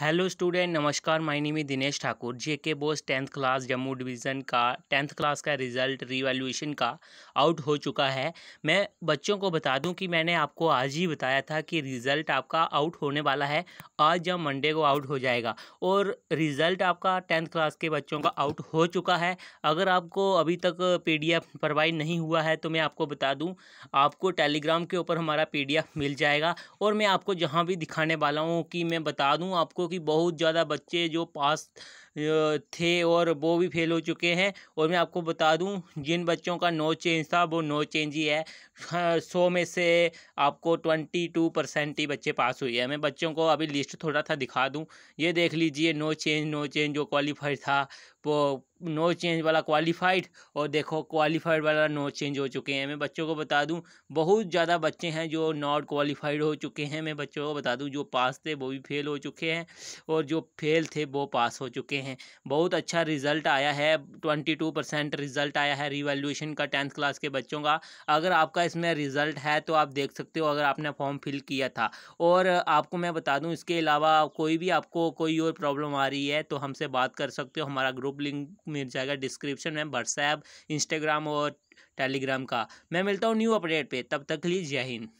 hello student नमस्कार my name is Dinesh Thakur J K BOSE tenth class Jammu division का tenth class का result revaluation का out हो चुका है मैं बच्चों को बता दूं कि मैंने आपको आज ही बताया था कि रिज़ल्ट आपका आउट होने वाला है आज या मंडे को आउट हो जाएगा और रिज़ल्ट आपका टेंथ क्लास के बच्चों का आउट हो चुका है अगर आपको अभी तक पी डी प्रोवाइड नहीं हुआ है तो मैं आपको बता दूँ आपको टेलीग्राम के ऊपर हमारा पी मिल जाएगा और मैं आपको जहाँ भी दिखाने वाला हूँ कि मैं बता दूँ आपको क्योंकि बहुत ज़्यादा बच्चे जो पास थे और वो भी फेल हो चुके हैं और मैं आपको बता दूं जिन बच्चों का नो चेंज था वो नो चेंज ही है हाँ, सौ में से आपको ट्वेंटी टू परसेंट ही बच्चे पास हुए हैं मैं बच्चों को अभी लिस्ट थोड़ा सा दिखा दूं ये देख लीजिए नो चेंज नो चेंज जो क्वालिफाइड था वो नो चेंज वाला क्वालिफाइड और देखो क्वालिफाइड वाला नो चेंज हो चुके हैं मैं बच्चों को बता दूं बहुत ज़्यादा बच्चे हैं जो नॉट क्वालिफाइड हो चुके हैं मैं बच्चों को बता दूं जो पास थे वो भी फेल हो चुके हैं और जो फेल थे वो पास हो चुके हैं हैं बहुत अच्छा रिज़ल्ट आया है ट्वेंटी टू परसेंट रिज़ल्ट आया है रिवेल्यूशन का टेंथ क्लास के बच्चों का अगर आपका इसमें रिज़ल्ट है तो आप देख सकते हो अगर आपने फॉर्म फिल किया था और आपको मैं बता दूँ इसके अलावा कोई भी आपको कोई और प्रॉब्लम आ रही है तो हमसे बात कर सकते हो हमारा ग्रुप लिंक मिल जाएगा डिस्क्रिप्शन में व्हाट्सएप इंस्टाग्राम और टेलीग्राम का मैं मिलता हूँ न्यू अपडेट पे तब तक लीजिए जय हिंद